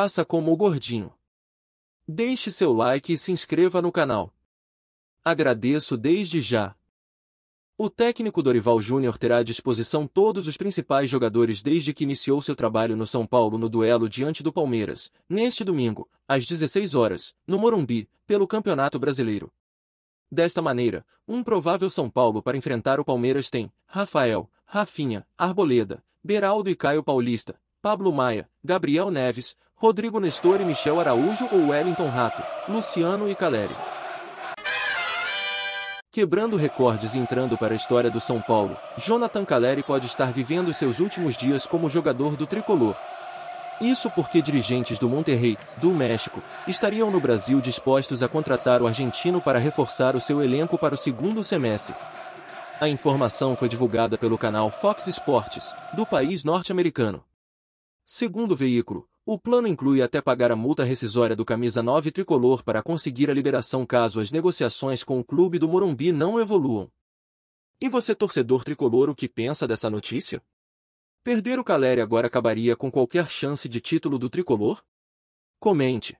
Faça como o gordinho. Deixe seu like e se inscreva no canal. Agradeço desde já. O técnico Dorival Júnior terá à disposição todos os principais jogadores desde que iniciou seu trabalho no São Paulo no duelo diante do Palmeiras, neste domingo, às 16 horas, no Morumbi, pelo Campeonato Brasileiro. Desta maneira, um provável São Paulo para enfrentar o Palmeiras tem Rafael, Rafinha, Arboleda, Beraldo e Caio Paulista, Pablo Maia, Gabriel Neves, Rodrigo Nestor e Michel Araújo ou Wellington Rato, Luciano e Caleri. Quebrando recordes e entrando para a história do São Paulo, Jonathan Caleri pode estar vivendo seus últimos dias como jogador do tricolor. Isso porque dirigentes do Monterrey, do México, estariam no Brasil dispostos a contratar o argentino para reforçar o seu elenco para o segundo semestre. A informação foi divulgada pelo canal Fox Sports, do país norte-americano. Segundo o veículo, o plano inclui até pagar a multa rescisória do camisa 9 tricolor para conseguir a liberação caso as negociações com o clube do Morumbi não evoluam. E você torcedor tricolor o que pensa dessa notícia? Perder o Caleri agora acabaria com qualquer chance de título do tricolor? Comente.